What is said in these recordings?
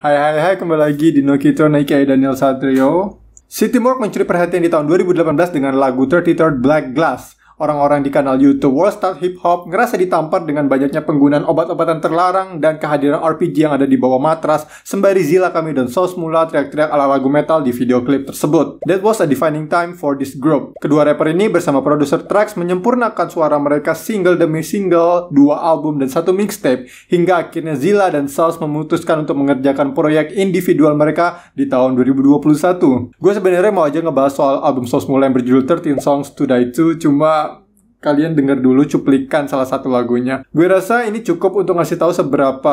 Hai hai hai kembali lagi di Nokito Naikai Daniel Satrio City Morgue mencuri perhatian di tahun 2018 dengan lagu 33rd Black Glass Orang-orang di kanal YouTube World Star Hip Hop ngerasa ditampar dengan banyaknya penggunaan obat-obatan terlarang dan kehadiran RPG yang ada di bawah matras, sembari Zila kami dan Sos mula teriak-teriak ala lagu metal di video klip tersebut. That was a defining time for this group. Kedua rapper ini bersama produser tracks menyempurnakan suara mereka single demi single, dua album dan satu mixtape, hingga akhirnya Zila dan Sos memutuskan untuk mengerjakan proyek individual mereka di tahun 2021. Gue sebenarnya mau aja ngebahas soal album Sos mula yang berjudul 13 Songs to Die 2, cuma kalian dengar dulu cuplikan salah satu lagunya. Gue rasa ini cukup untuk ngasih tahu seberapa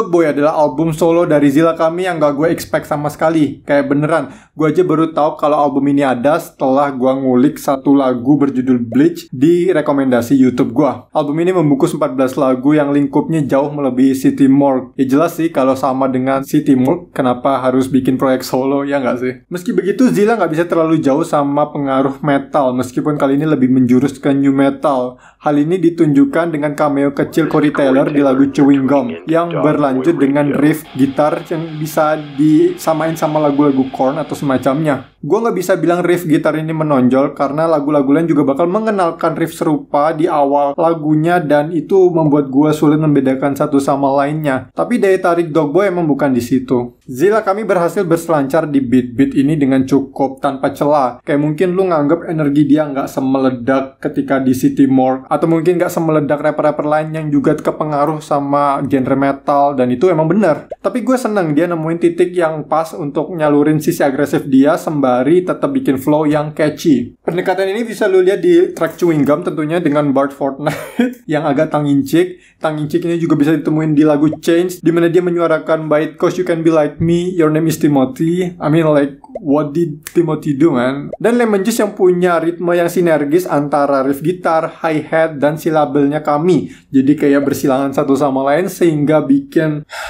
Boy adalah album solo dari Zila kami yang gak gue expect sama sekali. Kayak beneran, gue aja baru tahu kalau album ini ada setelah gue ngulik satu lagu berjudul Bleach di rekomendasi YouTube gue. Album ini membungkus 14 lagu yang lingkupnya jauh melebihi City Morgue. Ya jelas sih kalau sama dengan City Morgue, kenapa harus bikin proyek solo ya nggak sih? Meski begitu, Zila nggak bisa terlalu jauh sama pengaruh metal, meskipun kali ini lebih menjurus ke new metal. Hal ini ditunjukkan dengan cameo kecil Corey Taylor di lagu Chewing Gum, yang ber berlanjut dengan riff gitar yang bisa disamain sama lagu-lagu Korn atau semacamnya. Gue nggak bisa bilang riff gitar ini menonjol karena lagu-lagu lain juga bakal mengenalkan riff serupa di awal lagunya dan itu membuat gue sulit membedakan satu sama lainnya. Tapi daya tarik Dogboy emang bukan di situ. Zila kami berhasil berselancar di beat-beat ini dengan cukup tanpa celah. Kayak mungkin lu nganggap energi dia nggak semeledak ketika di City Morgue atau mungkin nggak semeledak rapper-rapper lain yang juga kepengaruh sama genre metal dan itu emang bener. Tapi gue seneng dia nemuin titik yang pas untuk nyalurin sisi agresif dia sembari tetap bikin flow yang catchy. Pendekatan ini bisa lu lihat di track Chewing Gum tentunya dengan Bart Fortnite yang agak tangincik. Tangincik ini juga bisa ditemuin di lagu Change dimana dia menyuarakan bait Cause You Can Be Like Me, Your Name Is Timothy. I mean like what did Timothy do man? Dan Lemon Juice yang punya ritme yang sinergis antara riff gitar, hi-hat, dan silabelnya kami. Jadi kayak bersilangan satu sama lain sehingga bikin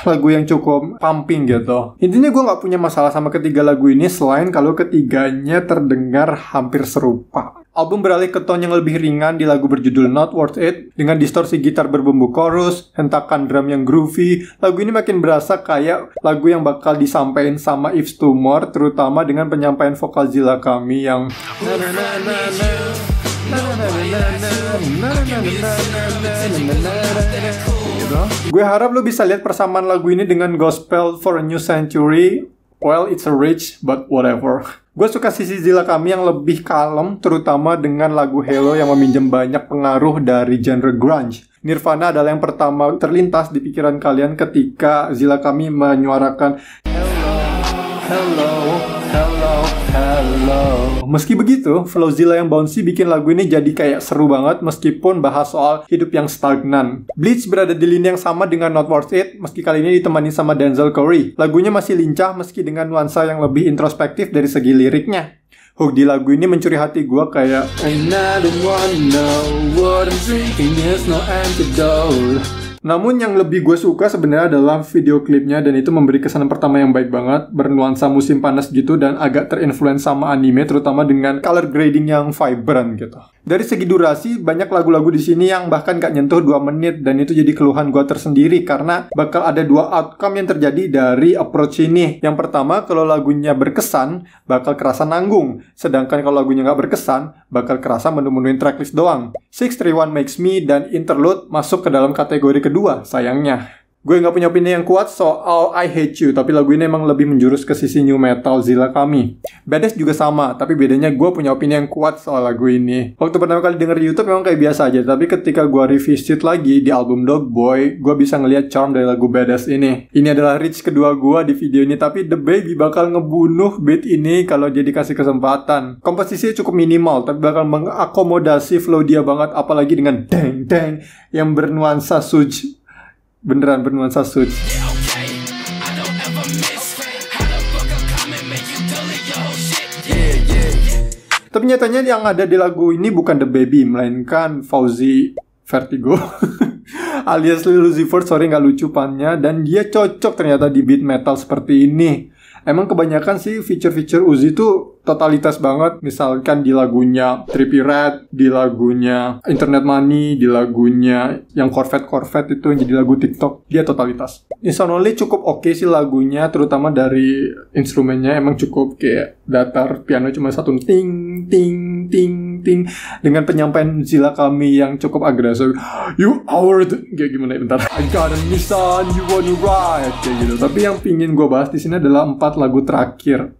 lagu yang cukup pumping gitu. Intinya gue nggak punya masalah sama ketiga lagu ini selain kalau ketiganya terdengar hampir serupa. Album beralih ke tone yang lebih ringan di lagu berjudul Not Worth It dengan distorsi gitar berbumbu chorus, hentakan drum yang groovy. Lagu ini makin berasa kayak lagu yang bakal disampaikan sama If Tumor terutama dengan penyampaian vokal Zila kami yang Gue harap lo bisa lihat persamaan lagu ini dengan Gospel for a New Century. Well, it's a rich, but whatever. Gue suka sisi Zila kami yang lebih kalem, terutama dengan lagu Hello yang meminjam banyak pengaruh dari genre grunge. Nirvana adalah yang pertama terlintas di pikiran kalian ketika Zila kami menyuarakan Hello hello, hello, hello. Meski begitu, Flowzilla yang bouncy bikin lagu ini jadi kayak seru banget meskipun bahas soal hidup yang stagnan. Bleach berada di lini yang sama dengan Not Worth It meski kali ini ditemani sama Denzel Curry. Lagunya masih lincah meski dengan nuansa yang lebih introspektif dari segi liriknya. Hook di lagu ini mencuri hati gue kayak namun yang lebih gue suka sebenarnya adalah video klipnya dan itu memberi kesan pertama yang baik banget, bernuansa musim panas gitu dan agak terinfluence sama anime terutama dengan color grading yang vibrant gitu. Dari segi durasi, banyak lagu-lagu di sini yang bahkan gak nyentuh 2 menit dan itu jadi keluhan gue tersendiri karena bakal ada dua outcome yang terjadi dari approach ini. Yang pertama, kalau lagunya berkesan, bakal kerasa nanggung. Sedangkan kalau lagunya gak berkesan, bakal kerasa menu-menuin tracklist doang. 631 Makes Me dan Interlude masuk ke dalam kategori kedua, sayangnya. Gue nggak punya opini yang kuat soal I Hate You, tapi lagu ini emang lebih menjurus ke sisi new metal zilla kami. Badass juga sama, tapi bedanya gue punya opini yang kuat soal lagu ini. Waktu pertama kali denger di YouTube memang kayak biasa aja, tapi ketika gue revisit lagi di album Dog Boy, gue bisa ngeliat charm dari lagu Badass ini. Ini adalah reach kedua gue di video ini, tapi The Baby bakal ngebunuh beat ini kalau dia dikasih kesempatan. Komposisi cukup minimal, tapi bakal mengakomodasi flow dia banget, apalagi dengan deng deng yang bernuansa suj beneran bernuansa suits. Tapi nyatanya yang ada di lagu ini bukan The Baby, melainkan Fauzi Vertigo. alias Lil Lucifer, sorry nggak lucu pannya, dan dia cocok ternyata di beat metal seperti ini emang kebanyakan sih feature-feature Uzi itu totalitas banget misalkan di lagunya Trippy Red di lagunya Internet Money di lagunya yang Corvette Corvette itu yang jadi lagu TikTok dia totalitas Insan Only cukup oke okay sih lagunya terutama dari instrumennya emang cukup kayak datar piano cuma satu ting ting ting meeting dengan penyampaian sila kami yang cukup agresif. You the kayak gimana ya? bentar. I got a Nissan, you wanna ride kayak gitu. Tapi yang pingin gue bahas di sini adalah empat lagu terakhir.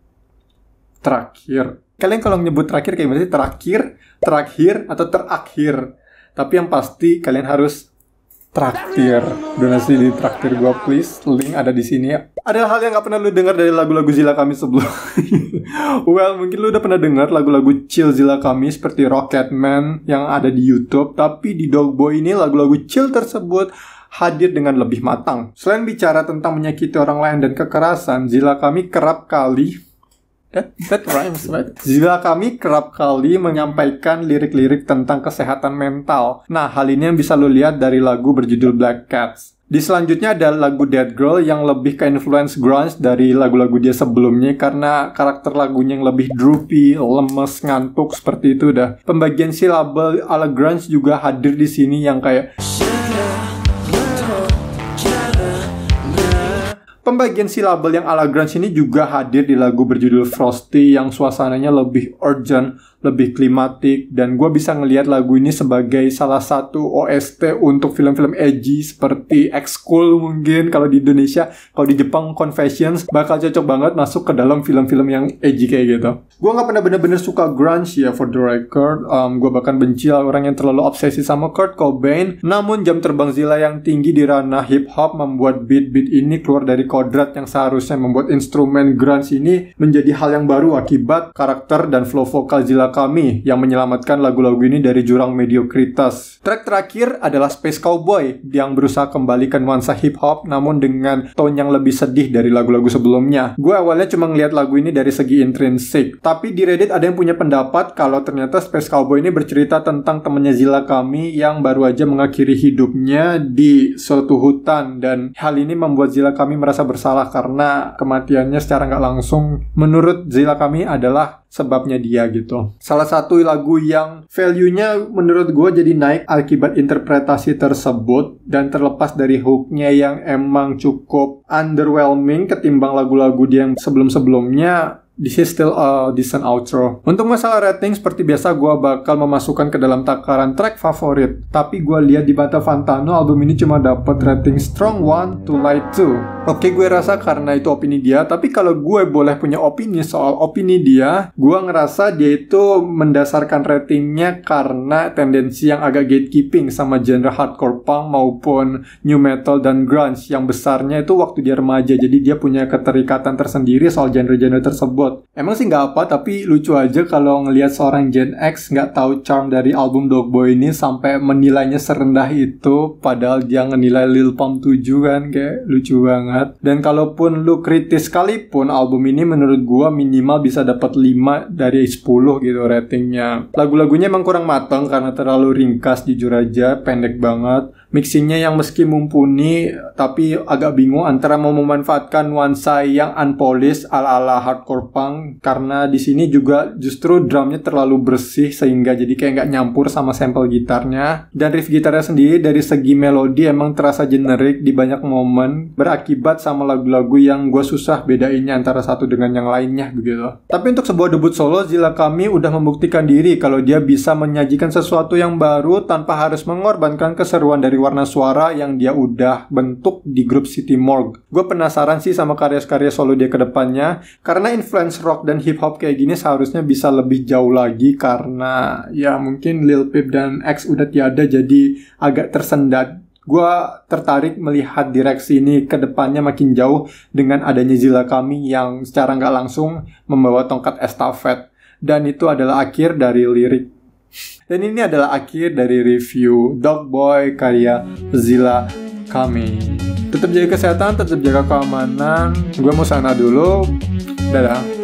Terakhir. Kalian kalau nyebut terakhir kayak gimana sih? terakhir, terakhir atau terakhir. Tapi yang pasti kalian harus traktir donasi di traktir gue please link ada di sini ya. ada hal yang gak pernah lu dengar dari lagu-lagu Zila kami sebelum well mungkin lu udah pernah dengar lagu-lagu chill Zila kami seperti Rocketman yang ada di YouTube tapi di Dogboy ini lagu-lagu chill tersebut hadir dengan lebih matang. Selain bicara tentang menyakiti orang lain dan kekerasan, Zila kami kerap kali Eh, that, rhymes, right? Jika kami kerap kali menyampaikan lirik-lirik tentang kesehatan mental. Nah, hal ini yang bisa lo lihat dari lagu berjudul Black Cats. Di selanjutnya ada lagu Dead Girl yang lebih ke influence grunge dari lagu-lagu dia sebelumnya karena karakter lagunya yang lebih droopy, lemes, ngantuk seperti itu dah. Pembagian silabel ala grunge juga hadir di sini yang kayak Pembagian silabel yang ala grunge ini juga hadir di lagu berjudul Frosty yang suasananya lebih urgent, lebih klimatik dan gue bisa ngelihat lagu ini sebagai salah satu OST untuk film-film edgy seperti X School mungkin kalau di Indonesia kalau di Jepang Confessions bakal cocok banget masuk ke dalam film-film yang edgy kayak gitu gue nggak pernah bener-bener suka grunge ya for the record um, gue bahkan benci orang yang terlalu obsesi sama Kurt Cobain namun jam terbang Zila yang tinggi di ranah hip hop membuat beat-beat ini keluar dari kodrat yang seharusnya membuat instrumen grunge ini menjadi hal yang baru akibat karakter dan flow vokal Zila kami yang menyelamatkan lagu-lagu ini dari jurang mediokritas. Track terakhir adalah Space Cowboy yang berusaha kembalikan nuansa hip hop namun dengan tone yang lebih sedih dari lagu-lagu sebelumnya. Gue awalnya cuma ngeliat lagu ini dari segi intrinsik, tapi di Reddit ada yang punya pendapat kalau ternyata Space Cowboy ini bercerita tentang temannya Zila kami yang baru aja mengakhiri hidupnya di suatu hutan dan hal ini membuat Zila kami merasa bersalah karena kematiannya secara nggak langsung menurut Zila kami adalah sebabnya dia gitu. Salah satu lagu yang value-nya menurut gue jadi naik akibat interpretasi tersebut dan terlepas dari hook-nya yang emang cukup underwhelming ketimbang lagu-lagu dia yang sebelum-sebelumnya This is still a decent outro. Untuk masalah rating, seperti biasa gue bakal memasukkan ke dalam takaran track favorit. Tapi gue lihat di Bata Fantano, album ini cuma dapat rating strong 1 to light 2. Oke, gue rasa karena itu opini dia, tapi kalau gue boleh punya opini soal opini dia, gue ngerasa dia itu mendasarkan ratingnya karena tendensi yang agak gatekeeping sama genre hardcore punk maupun new metal dan grunge yang besarnya itu waktu dia remaja. Jadi dia punya keterikatan tersendiri soal genre-genre tersebut Emang sih nggak apa, tapi lucu aja kalau ngelihat seorang Gen X nggak tahu charm dari album Dogboy ini sampai menilainya serendah itu, padahal dia ngenilai Lil Pump 7 kan, kayak lucu banget. Dan kalaupun lu kritis sekalipun, album ini menurut gua minimal bisa dapat 5 dari 10 gitu ratingnya. Lagu-lagunya emang kurang mateng karena terlalu ringkas jujur aja, pendek banget mixingnya yang meski mumpuni tapi agak bingung antara mau memanfaatkan nuansa yang unpolished ala-ala hardcore punk karena di sini juga justru drumnya terlalu bersih sehingga jadi kayak nggak nyampur sama sampel gitarnya dan riff gitarnya sendiri dari segi melodi emang terasa generik di banyak momen berakibat sama lagu-lagu yang gue susah bedainnya antara satu dengan yang lainnya begitu tapi untuk sebuah debut solo Zila kami udah membuktikan diri kalau dia bisa menyajikan sesuatu yang baru tanpa harus mengorbankan keseruan dari warna suara yang dia udah bentuk di grup City Morgue. Gue penasaran sih sama karya-karya solo dia ke depannya, karena influence rock dan hip hop kayak gini seharusnya bisa lebih jauh lagi karena ya mungkin Lil Peep dan X udah tiada jadi agak tersendat gue tertarik melihat direksi ini ke depannya makin jauh dengan adanya Zila kami yang secara nggak langsung membawa tongkat estafet. Dan itu adalah akhir dari lirik dan ini adalah akhir dari review Dog Boy karya Zila Kami. Tetap jaga kesehatan, tetap jaga keamanan. Gue mau sana dulu. Dadah.